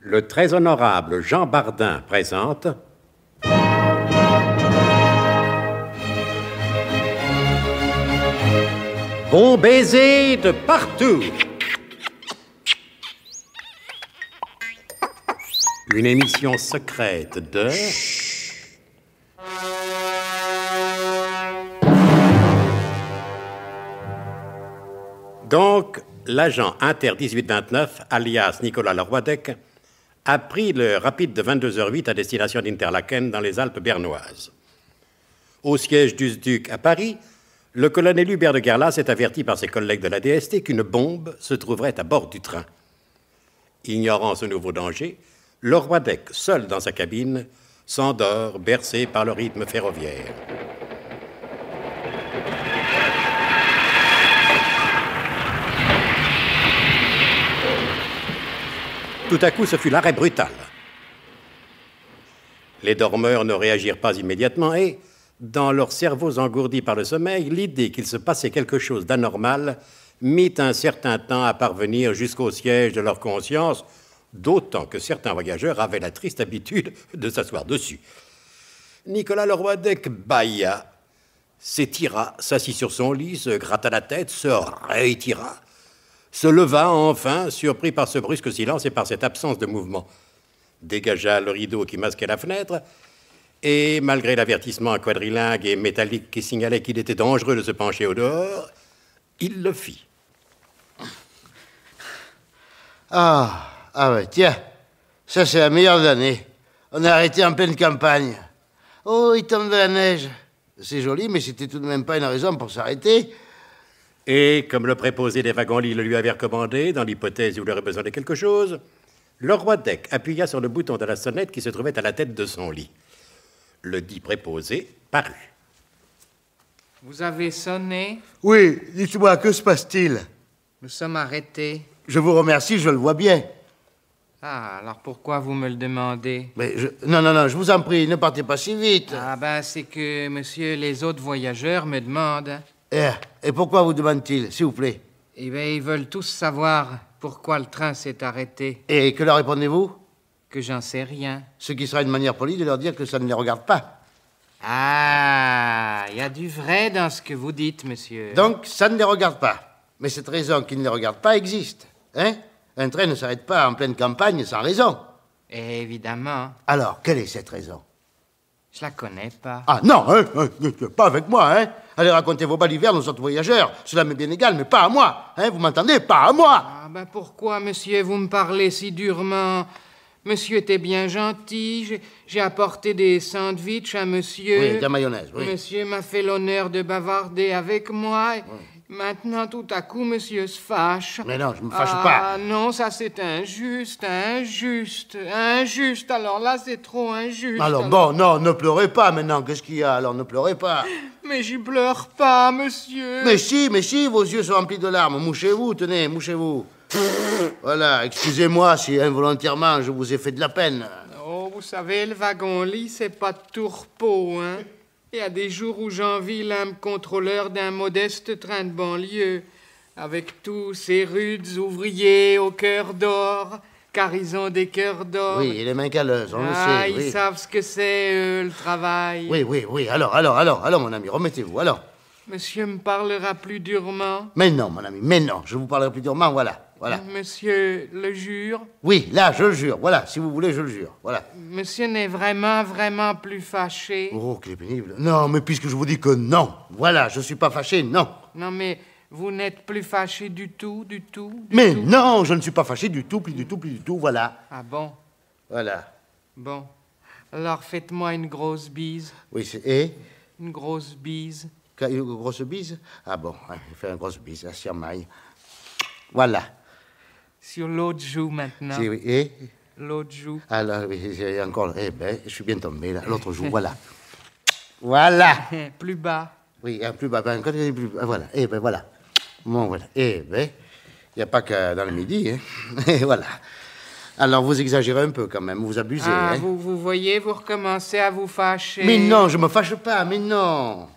Le très honorable Jean Bardin présente Bon baiser de partout. Une émission secrète de... Donc, l'agent inter 1829, alias Nicolas leroy a pris le rapide de 22h08 à destination d'Interlaken dans les Alpes bernoises. Au siège du duc à Paris, le colonel Hubert de Gerlas s'est averti par ses collègues de la DST qu'une bombe se trouverait à bord du train. Ignorant ce nouveau danger, leroy seul dans sa cabine, s'endort bercé par le rythme ferroviaire. Tout à coup, ce fut l'arrêt brutal. Les dormeurs ne réagirent pas immédiatement et, dans leurs cerveaux engourdis par le sommeil, l'idée qu'il se passait quelque chose d'anormal mit un certain temps à parvenir jusqu'au siège de leur conscience, d'autant que certains voyageurs avaient la triste habitude de s'asseoir dessus. Nicolas leroy bailla, s'étira, s'assit sur son lit, se gratta la tête, se réétira, se leva enfin, surpris par ce brusque silence et par cette absence de mouvement. Dégagea le rideau qui masquait la fenêtre, et malgré l'avertissement quadrilingue et métallique qui signalait qu'il était dangereux de se pencher au dehors, il le fit. Ah, ah ouais, tiens, ça c'est la meilleure année. On a arrêté en pleine campagne. Oh, il tombe de la neige. C'est joli, mais c'était tout de même pas une raison pour s'arrêter. Et comme le préposé des wagons-lits le lui avait recommandé, dans l'hypothèse où il aurait besoin de quelque chose, le roi Deck appuya sur le bouton de la sonnette qui se trouvait à la tête de son lit. Le dit préposé parut. Vous avez sonné Oui, dites-moi, que se passe-t-il Nous sommes arrêtés. Je vous remercie, je le vois bien. Ah, alors pourquoi vous me le demandez Mais Non, non, non, je vous en prie, ne partez pas si vite. Ah ben, c'est que monsieur les autres voyageurs me demandent. Eh, et pourquoi vous demandent-ils, s'il vous plaît Eh bien, ils veulent tous savoir pourquoi le train s'est arrêté. Et que leur répondez-vous Que j'en sais rien. Ce qui sera une manière polie de leur dire que ça ne les regarde pas. Ah, il y a du vrai dans ce que vous dites, monsieur. Donc, ça ne les regarde pas. Mais cette raison qui ne les regarde pas existe. Hein Un train ne s'arrête pas en pleine campagne sans raison. Eh, évidemment. Alors, quelle est cette raison je la connais pas. Ah non, hein, hein pas avec moi, hein. Allez raconter vos balivernes aux autres voyageurs. Cela m'est bien égal, mais pas à moi. Hein, vous m'entendez Pas à moi Ah ben pourquoi, monsieur, vous me parlez si durement Monsieur était bien gentil. J'ai apporté des sandwichs à monsieur. Oui, de la mayonnaise, oui. Monsieur m'a fait l'honneur de bavarder avec moi. Maintenant, tout à coup, monsieur se fâche. Mais non, je me fâche ah, pas. Ah non, ça c'est injuste, injuste, injuste. Alors là, c'est trop injuste. Alors, bon, non, ne pleurez pas maintenant. Qu'est-ce qu'il y a Alors, ne pleurez pas. Mais j'y pleure pas, monsieur. Mais si, mais si, vos yeux sont remplis de larmes. Mouchez-vous, tenez, mouchez-vous. voilà, excusez-moi si involontairement je vous ai fait de la peine. Oh, vous savez, le wagon-lit, c'est pas de tourpeau, hein. Il y a des jours où j'envie l'âme contrôleur d'un modeste train de banlieue, avec tous ces rudes ouvriers au cœur d'or, car ils ont des cœurs d'or. Oui, et les mains calleuses, on le ah, sait. Ah, ils savent ce que c'est, eux, le travail. Oui, oui, oui. Alors, alors, alors, alors, mon ami, remettez-vous, alors. Monsieur me parlera plus durement. Mais non, mon ami, mais non, je vous parlerai plus durement, voilà. Monsieur le jure Oui, là, je le jure. Voilà, si vous voulez, je le jure. Voilà. Monsieur n'est vraiment, vraiment plus fâché. Oh, qu'il est pénible. Non, mais puisque je vous dis que non, voilà, je ne suis pas fâché, non. Non, mais vous n'êtes plus fâché du tout, du tout. mais non, je ne suis pas fâché du tout, plus du tout, plus du tout, voilà. Ah bon Voilà. Bon. Alors faites-moi une grosse bise. Oui, c'est. Et Une grosse bise. Une grosse bise Ah bon, faire une grosse bise, à maï. Voilà. Sur l'autre joue maintenant. oui. Et L'autre joue. Alors, ah, encore. Eh ben, je suis bien tombé là. L'autre joue, voilà. voilà. plus bas. Oui, ah, plus bas. Ben, plus bas, voilà. Eh ben, voilà. Bon, voilà. Eh ben, il n'y a pas que dans le midi. Hein. Et eh, voilà. Alors, vous exagérez un peu quand même, vous abusez. Ah, hein. vous, vous voyez, vous recommencez à vous fâcher. Mais non, je me fâche pas, mais non.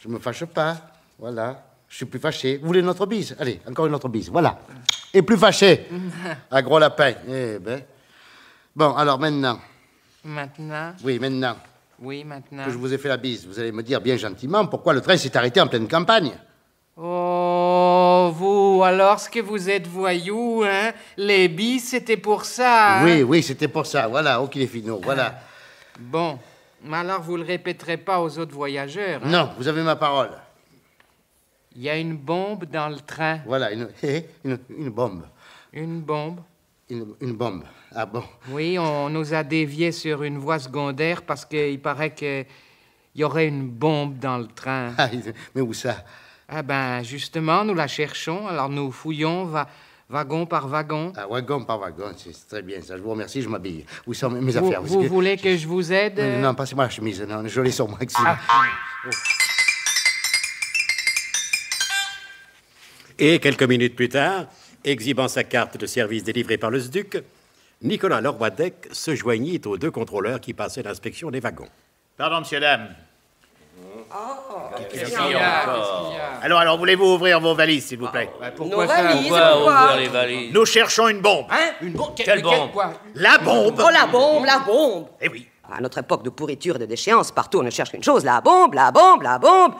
Je me fâche pas. Voilà. Je suis plus fâché. Vous voulez une autre bise Allez, encore une autre bise. Voilà et plus fâché. Un gros lapin. Eh ben. Bon, alors maintenant. Maintenant. Oui, maintenant. Oui, maintenant. Que je vous ai fait la bise. Vous allez me dire bien gentiment pourquoi le train s'est arrêté en pleine campagne. Oh, vous, alors ce que vous êtes voyous, hein Les bis, c'était pour ça. Hein? Oui, oui, c'était pour ça. Voilà, ok les finaux, voilà. Ah. Bon, mais alors vous le répéterez pas aux autres voyageurs. Hein? Non, vous avez ma parole. Il y a une bombe dans le train. Voilà, une, une, une bombe. Une bombe une, une, bombe. Ah bon Oui, on nous a déviés sur une voie secondaire parce qu'il paraît qu'il y aurait une bombe dans le train. Ah, mais où ça Ah ben, justement, nous la cherchons. Alors nous fouillons wagon par wagon. Ah, wagon par wagon, c'est très bien ça. Je vous remercie, je m'habille. Où sont mes, vous, affaires Vous, voulez que je vous aide Non, passez-moi la chemise. Non, je l'ai sur moi. Et quelques minutes plus tard, exhibant sa carte de service délivrée par le SDUC, Nicolas leroy se joignit aux deux contrôleurs qui passaient l'inspection des wagons. Pardon, monsieur, dame. Oh, alors, alors, voulez-vous ouvrir vos valises, s'il vous plaît ah, Pourquoi ouvrir les valises Nous cherchons une bombe. Hein Une bombe Quelle, bombe La bombe Oh, la bombe, la bombe Eh oui. À notre époque de pourriture et de déchéance, partout on ne cherche qu'une chose, la bombe, la bombe, la bombe.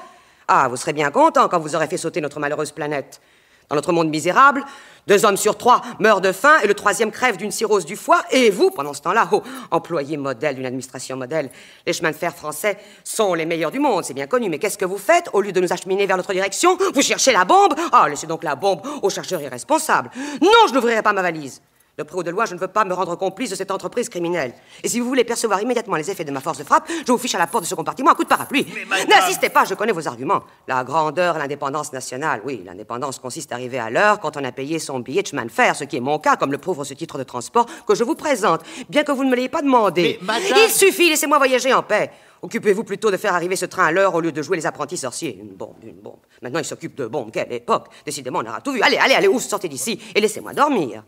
Ah, vous serez bien content quand vous aurez fait sauter notre malheureuse planète. Dans notre monde misérable, deux hommes sur trois meurent de faim et le troisième crève d'une cirrhose du foie. Et vous, pendant ce temps-là, oh, employé modèle d'une administration modèle, les chemins de fer français sont les meilleurs du monde, c'est bien connu. Mais qu'est-ce que vous faites Au lieu de nous acheminer vers notre direction, vous cherchez la bombe Ah, laissez donc la bombe aux chargeurs irresponsables. Non, je n'ouvrirai pas ma valise. De près de loi, je ne veux pas me rendre complice de cette entreprise criminelle. Et si vous voulez percevoir immédiatement les effets de ma force de frappe, je vous fiche à la porte de ce compartiment à coup de parapluie. N'insistez pas, je connais vos arguments. La grandeur, l'indépendance nationale. Oui, l'indépendance consiste à arriver à l'heure quand on a payé son billet de chemin de fer, ce qui est mon cas, comme le prouve ce titre de transport que je vous présente, bien que vous ne me l'ayez pas demandé. Mais, Il suffit, laissez-moi voyager en paix. Occupez-vous plutôt de faire arriver ce train à l'heure au lieu de jouer les apprentis sorciers. Une bombe, une bombe. Maintenant, il s'occupe de bombes. Quelle époque Décidément, on aura tout vu. Allez, allez, allez, ouf, sortez d'ici et laissez-moi dormir.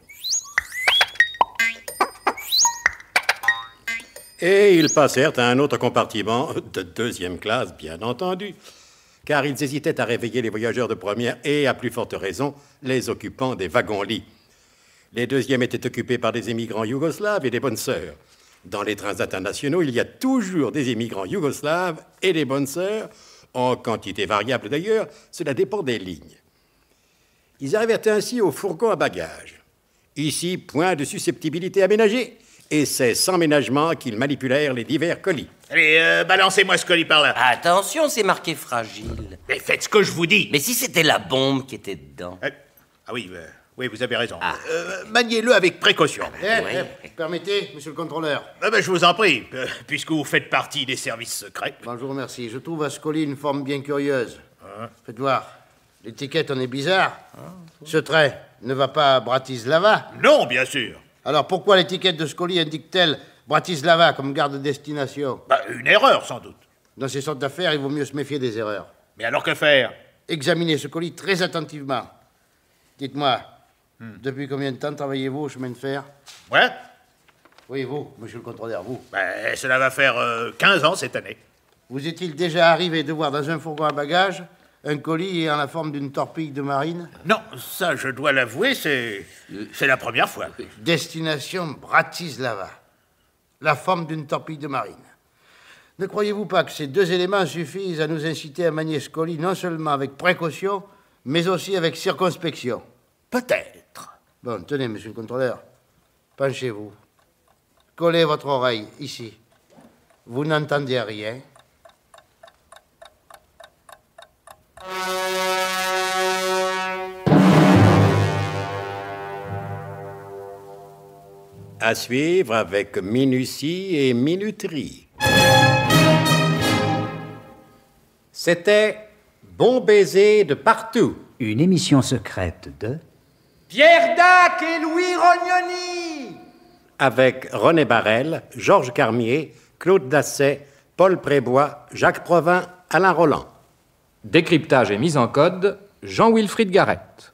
Et ils passèrent à un autre compartiment de deuxième classe, bien entendu, car ils hésitaient à réveiller les voyageurs de première et, à plus forte raison, les occupants des wagons-lits. Les deuxièmes étaient occupés par des émigrants yougoslaves et des bonnes sœurs. Dans les trains internationaux, il y a toujours des émigrants yougoslaves et des bonnes sœurs, en quantité variable d'ailleurs, cela dépend des lignes. Ils arrivèrent ainsi au fourgon à bagages. Ici, point de susceptibilité aménagée et c'est sans ménagement qu'ils manipulèrent les divers colis. Allez, euh, balancez-moi ce colis par là. Attention, c'est marqué fragile. Mais faites ce que je vous dis. Mais si c'était la bombe qui était dedans. Euh, ah oui, euh, oui, vous avez raison. Ah. Maniez-le avec précaution. Ah, ben eh, eh, permettez, monsieur le contrôleur. Eh je vous en prie, puisque vous faites partie des services secrets. Bonjour, merci. Je trouve à ce colis une forme bien curieuse. Hein? Faites voir. L'étiquette en est bizarre. ce trait ne va pas à Bratislava. Non, bien sûr. Alors pourquoi l'étiquette de ce colis indique-t-elle Bratislava comme garde de destination bah, Une erreur, sans doute. Dans ces sortes d'affaires, il vaut mieux se méfier des erreurs. Mais alors que faire Examinez ce colis très attentivement. Dites-moi, hmm. depuis combien de temps travaillez-vous au chemin de fer Ouais Oui, vous, monsieur le contrôleur, vous. Bah, cela va faire 15 euh, ans cette année. Vous est-il déjà arrivé de voir dans un fourgon à bagages un colis en la forme d'une torpille de marine Non, ça, je dois l'avouer, c'est. C'est la première fois. Destination Bratislava. La forme d'une torpille de marine. Ne croyez-vous pas que ces deux éléments suffisent à nous inciter à manier ce colis non seulement avec précaution, mais aussi avec circonspection Peut-être. Bon, tenez, monsieur le contrôleur, penchez-vous. Collez votre oreille ici. Vous n'entendez rien À suivre avec minutie et minuterie. C'était Bon baiser de partout. Une émission secrète de Pierre Dac et Louis Rognoni. Avec René Barrel, Georges Carmier, Claude Dasset, Paul Prébois, Jacques Provin, Alain Roland. Décryptage et mise en code, Jean-Wilfried Garrett.